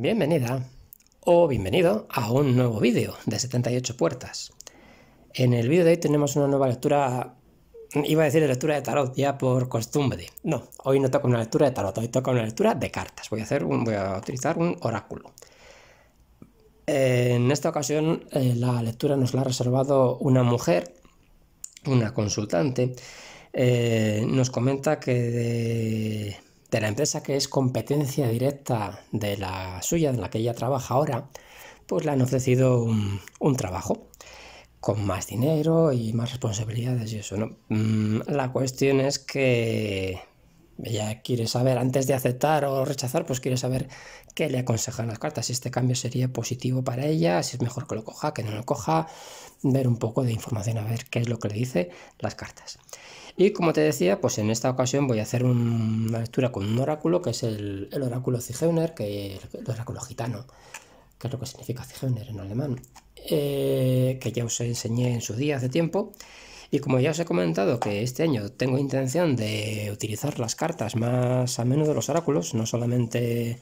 Bienvenida o bienvenido a un nuevo vídeo de 78 puertas. En el vídeo de hoy tenemos una nueva lectura, iba a decir lectura de tarot ya por costumbre. No, hoy no toca una lectura de tarot, hoy toca una lectura de cartas. Voy a, hacer voy a utilizar un oráculo. En esta ocasión eh, la lectura nos la ha reservado una mujer, una consultante. Eh, nos comenta que de la empresa que es competencia directa de la suya, en la que ella trabaja ahora, pues le han ofrecido un, trabajo con más dinero y más responsabilidades y eso, ¿no? Mm, la cuestión es que ella quiere saber, antes de aceptar o rechazar, pues quiere saber qué le aconsejan las cartas, si este cambio sería positivo para ella, si es mejor que lo coja, que no lo coja, ver un poco de información, a ver qué es lo que le dice las cartas. Y como te decía, pues en esta ocasión voy a hacer una lectura con un oráculo, que es el, oráculo Zigeuner, que es el oráculo gitano, que es lo que significa Zigeuner en alemán, eh, que ya os enseñé en su día hace tiempo. Y como ya os he comentado que este año tengo intención de utilizar las cartas más a menudo los oráculos, no solamente,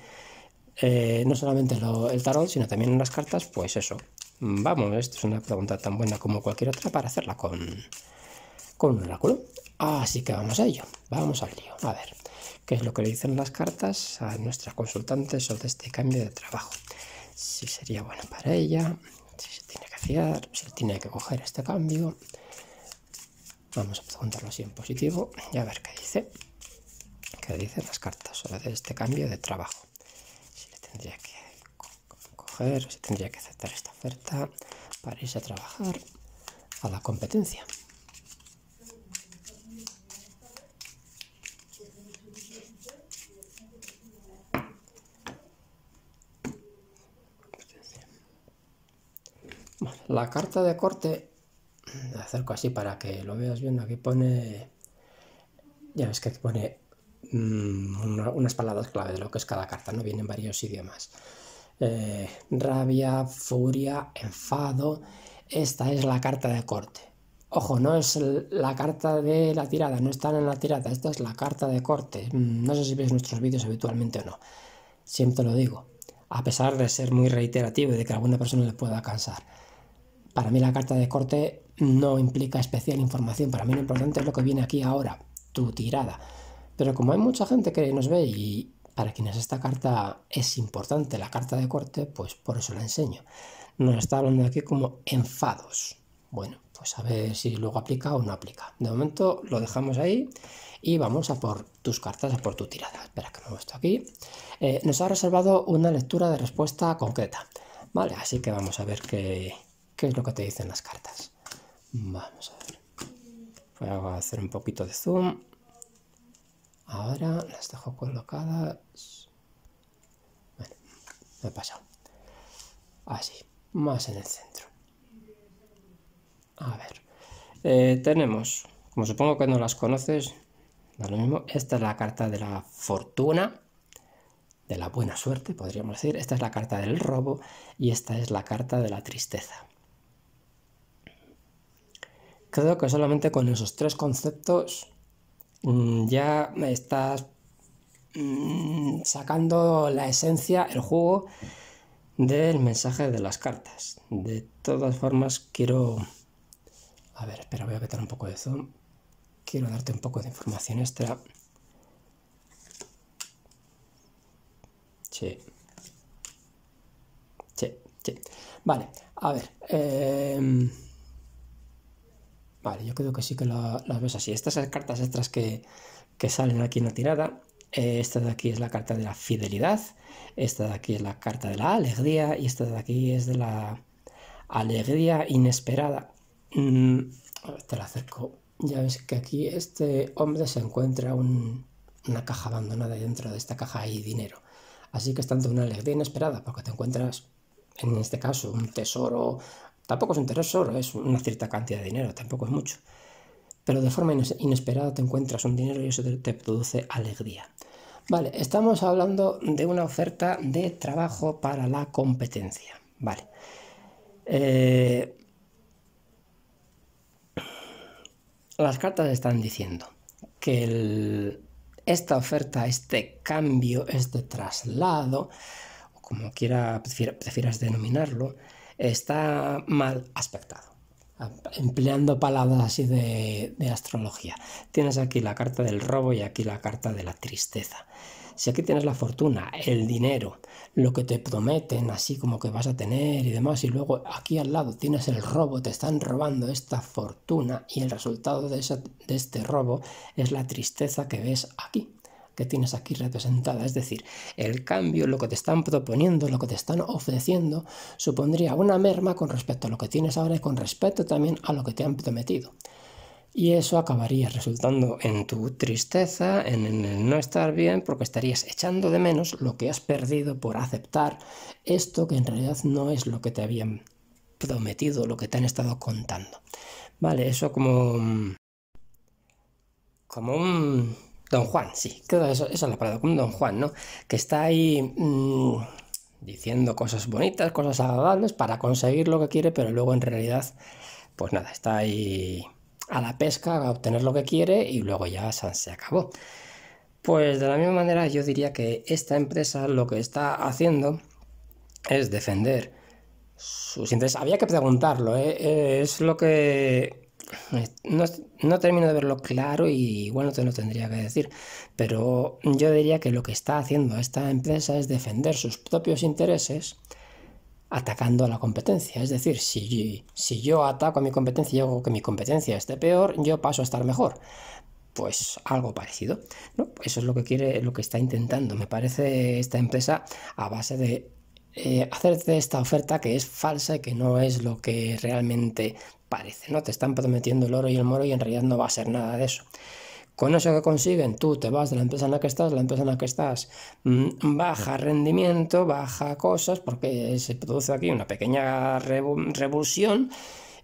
eh, no solamente el tarot, sino también las cartas, pues eso. Vamos, esto es una pregunta tan buena como cualquier otra para hacerla con, con un oráculo. Así que vamos a ello, vamos al lío. A ver, ¿qué es lo que le dicen las cartas a nuestras consultantes sobre este cambio de trabajo? Si sería bueno para ella, si se tiene que fiar, si tiene que coger este cambio. Vamos a preguntarlo así en positivo y a ver qué dice. ¿Qué dicen las cartas sobre este cambio de trabajo? Si le tendría que coger, si tendría que aceptar esta oferta para irse a trabajar a la competencia. La carta de corte, acerco así para que lo veas bien, aquí pone, ya ves que pone mm, unas palabras clave de lo que es cada carta, ¿no? Vienen varios idiomas. Eh, rabia, furia, enfado. Esta es la carta de corte. Ojo, no es la carta de la tirada, no están en la tirada, esta es la carta de corte. Mm, no sé si veis nuestros vídeos habitualmente o no. Siempre lo digo, a pesar de ser muy reiterativo y de que a alguna persona le pueda cansar. Para mí la carta de corte no implica especial información, para mí lo importante es lo que viene aquí ahora, tu tirada. Pero como hay mucha gente que nos ve y para quienes esta carta es importante, la carta de corte, pues por eso la enseño. Nos está hablando aquí como enfados. Bueno, pues a ver si luego aplica o no aplica. De momento lo dejamos ahí y vamos a por tus cartas, a por tu tirada. Espera que me muestro aquí. Eh, nos ha reservado una lectura de respuesta concreta. Vale, así que vamos a ver qué, qué es lo que te dicen las cartas. Vamos a ver. Voy a hacer un poquito de zoom. Ahora las dejo colocadas. Bueno, me he pasado. Así, más en el centro. A ver. Eh, tenemos, como supongo que no las conoces, da lo mismo. Esta es la carta de la fortuna, de la buena suerte, podríamos decir. Esta es la carta del robo y esta es la carta de la tristeza. Creo que solamente con esos tres conceptos mm, ya estás mm, sacando la esencia, el juego del mensaje de las cartas. De todas formas, quiero... A ver, espera, voy a meter un poco de zoom. Quiero darte un poco de información extra. Sí. Sí, sí. Vale, a ver. Em, Vale, yo creo que sí que las la ves así. Estas cartas extras que, salen aquí en la tirada, eh, esta de aquí es la carta de la fidelidad, esta de aquí es la carta de la alegría y esta de aquí es de la alegría inesperada. Mm, te la acerco. Ya ves que aquí este hombre se encuentra una caja abandonada y dentro de esta caja hay dinero. Así que es tanto una alegría inesperada porque te encuentras, en este caso, un tesoro Tampoco es un solo, es una cierta cantidad de dinero, tampoco es mucho. Pero de forma inesperada te encuentras un dinero y eso te produce alegría. Vale, estamos hablando de una oferta de trabajo para la competencia. Vale. Eh, las cartas están diciendo que esta oferta, este cambio, este traslado, como quiera, prefieras denominarlo, está mal aspectado empleando palabras así de, astrología. Tienes aquí la carta del robo y aquí la carta de la tristeza. Si aquí tienes la fortuna, el dinero, lo que te prometen, así como que vas a tener y demás, y luego aquí al lado tienes el robo, te están robando esta fortuna y el resultado de, de este robo es la tristeza que ves aquí que tienes aquí representada. Es decir, el cambio, lo que te están proponiendo, lo que te están ofreciendo, supondría una merma con respecto a lo que tienes ahora y con respecto también a lo que te han prometido. Y eso acabaría resultando en tu tristeza, en el no estar bien, porque estarías echando de menos lo que has perdido por aceptar esto que en realidad no es lo que te habían prometido, lo que te han estado contando. Vale, eso como... como un Don Juan, sí, creo que eso, eso es la palabra, como Don Juan, ¿no? Que está ahí mm, diciendo cosas bonitas, cosas agradables para conseguir lo que quiere, pero luego en realidad, pues nada, está ahí a la pesca, a obtener lo que quiere y luego ya se acabó. Pues de la misma manera yo diría que esta empresa lo que está haciendo es defender sus intereses. Había que preguntarlo, ¿eh? es lo que no, no, termino de verlo claro y bueno no te lo tendría que decir, pero yo diría que lo que está haciendo esta empresa es defender sus propios intereses atacando a la competencia. Es decir, si, si yo ataco a mi competencia y hago que mi competencia esté peor, yo paso a estar mejor. Pues algo parecido. Eso es lo que quiere, lo que está intentando. Me parece esta empresa a base de eh, hacerte esta oferta que es falsa y que no es lo que realmente parece, ¿no? Te están prometiendo el oro y el moro y en realidad no va a ser nada de eso. Con eso que consiguen, tú te vas de la empresa en la que estás, la empresa en la que estás mm, baja rendimiento, baja cosas, porque se produce aquí una pequeña revulsión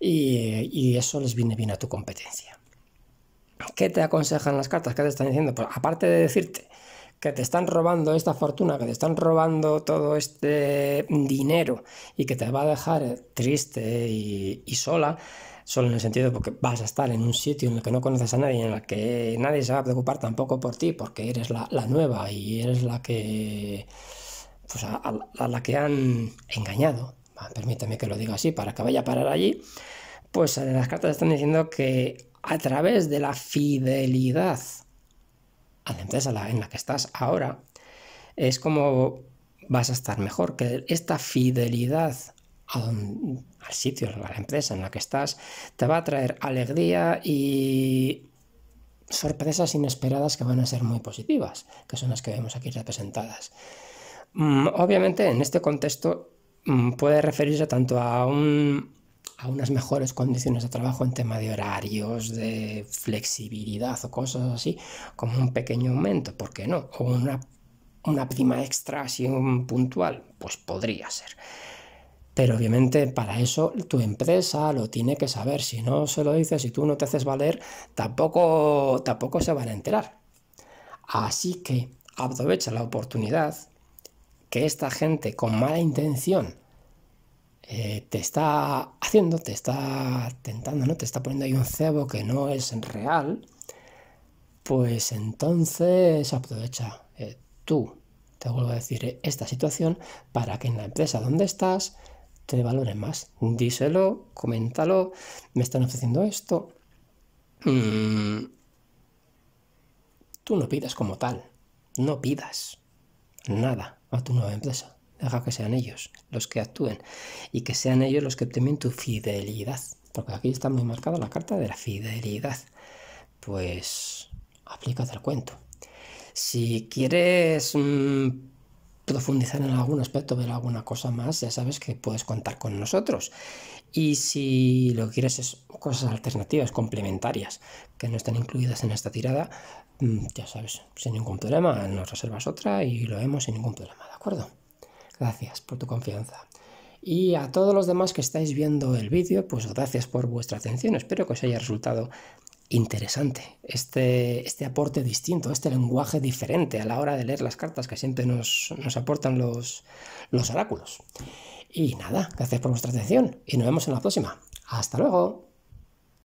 y, y eso les viene bien a tu competencia. ¿Qué te aconsejan las cartas? ¿Qué te están diciendo? Pues aparte de decirte que te están robando esta fortuna, que te están robando todo este dinero y que te va a dejar triste y, sola, solo en el sentido de porque vas a estar en un sitio en el que no conoces a nadie, en el que nadie se va a preocupar tampoco por ti, porque eres la, nueva y eres la que. Pues a, la que han engañado, ah, permítame que lo diga así, para que vaya a parar allí, pues eh, las cartas están diciendo que a través de la fidelidad a la empresa en la que estás ahora, es como vas a estar mejor, que esta fidelidad al sitio, a la empresa en la que estás, te va a traer alegría y sorpresas inesperadas que van a ser muy positivas, que son las que vemos aquí representadas. Mm, obviamente en este contexto mm, puede referirse tanto a un a unas mejores condiciones de trabajo en tema de horarios, de flexibilidad o cosas así, como un pequeño aumento, ¿por qué no? O una, prima extra así un puntual, pues podría ser. Pero obviamente para eso tu empresa lo tiene que saber. Si no se lo dices, si tú no te haces valer, tampoco, tampoco se van a enterar. Así que aprovecha la oportunidad que esta gente con mala intención eh, te está haciendo, te está tentando, ¿no? Te está poniendo ahí un cebo que no es real, pues entonces aprovecha eh, tú, te vuelvo a decir, eh, esta situación para que en la empresa donde estás te valoren más. Díselo, coméntalo, me están ofreciendo esto. Mm, tú no pidas como tal, no pidas nada a tu nueva empresa. Deja que sean ellos los que actúen y que sean ellos los que obtengan tu fidelidad. Porque aquí está muy marcada la carta de la fidelidad. Pues aplícate al cuento. Si quieres mm, profundizar en algún aspecto, ver alguna cosa más, ya sabes que puedes contar con nosotros. Y si lo que quieres es cosas alternativas, complementarias, que no están incluidas en esta tirada, mm, ya sabes, sin ningún problema, nos reservas otra y lo vemos sin ningún problema, ¿de acuerdo? Gracias por tu confianza. Y a todos los demás que estáis viendo el vídeo, pues gracias por vuestra atención. Espero que os haya resultado interesante este, este aporte distinto, este lenguaje diferente a la hora de leer las cartas que siempre nos, aportan los, los oráculos. Y nada, gracias por vuestra atención y nos vemos en la próxima. Hasta luego.